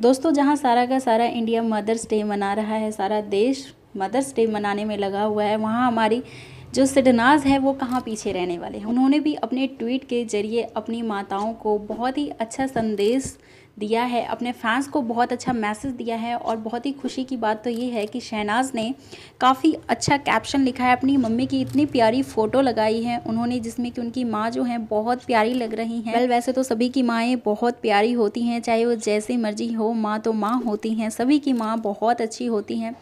दोस्तों जहाँ सारा का सारा इंडिया मदर्स डे मना रहा है सारा देश मदर्स डे मनाने में लगा हुआ है वहाँ हमारी जो सिडनाज है वो कहाँ पीछे रहने वाले हैं उन्होंने भी अपने ट्वीट के जरिए अपनी माताओं को बहुत ही अच्छा संदेश दिया है अपने फैंस को बहुत अच्छा मैसेज दिया है और बहुत ही खुशी की बात तो ये है कि शहनाज ने काफ़ी अच्छा कैप्शन लिखा है अपनी मम्मी की इतनी प्यारी फ़ोटो लगाई है उन्होंने जिसमें कि उनकी माँ जो है बहुत प्यारी लग रही हैं वेल वैसे तो सभी की माएँ बहुत प्यारी होती हैं चाहे वो जैसी मर्जी हो माँ तो माँ होती हैं सभी की माँ बहुत अच्छी होती हैं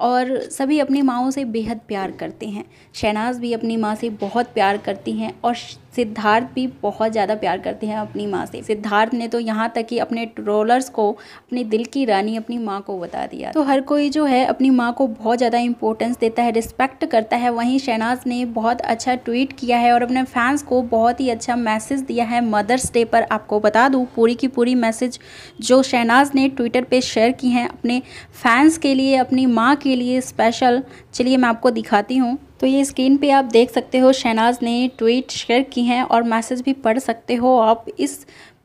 और सभी अपनी माँओं से बेहद प्यार करते हैं शहनाज भी अपनी माँ से बहुत प्यार करती हैं और सिद्धार्थ भी बहुत ज़्यादा प्यार करते हैं अपनी माँ से सिद्धार्थ ने तो यहाँ तक कि अपने ट्रोलर्स को अपने दिल की रानी अपनी माँ को बता दिया तो हर कोई जो है अपनी माँ को बहुत ज़्यादा इंपॉर्टेंस देता है रिस्पेक्ट करता है वहीं शहनाज ने बहुत अच्छा ट्वीट किया है और अपने फैंस को बहुत ही अच्छा मैसेज दिया है मदर्स डे पर आपको बता दूँ पूरी की पूरी मैसेज जो शहनाज ने ट्विटर पर शेयर की हैं अपने फैंस के लिए अपनी माँ के लिए स्पेशल चलिए मैं आपको दिखाती हूँ तो ये स्क्रीन पे आप देख सकते हो शहनाज ने ट्वीट शेयर की हैं और मैसेज भी पढ़ सकते हो आप इस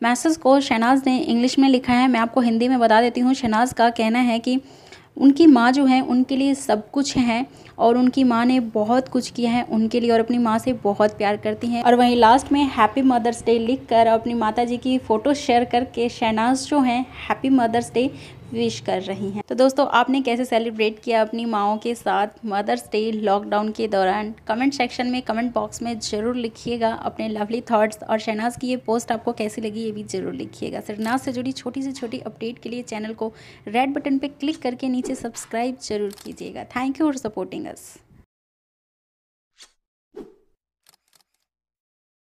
मैसेज को शहनाज ने इंग्लिश में लिखा है मैं आपको हिंदी में बता देती हूँ शहनाज का कहना है कि उनकी माँ जो है उनके लिए सब कुछ है और उनकी माँ ने बहुत कुछ किया है उनके लिए और अपनी माँ से बहुत प्यार करती हैं और वहीं लास्ट में हैप्पी मदर्स डे लिख कर अपनी माता जी की फ़ोटो शेयर करके शहनाज जो हैं हैप्पी मदर्स डे विश कर रही हैं तो दोस्तों आपने कैसे सेलिब्रेट किया अपनी माओ के साथ मदर्स डे लॉकडाउन के दौरान कमेंट सेक्शन में कमेंट बॉक्स में ज़रूर लिखिएगा अपने लवली थाट्स और शहनाज की ये पोस्ट आपको कैसी लगी ये भी ज़रूर लिखिएगा शहनाज से जुड़ी छोटी से छोटी अपडेट के लिए चैनल को रेड बटन पर क्लिक करके नीचे सब्सक्राइब जरूर कीजिएगा thank you for supporting us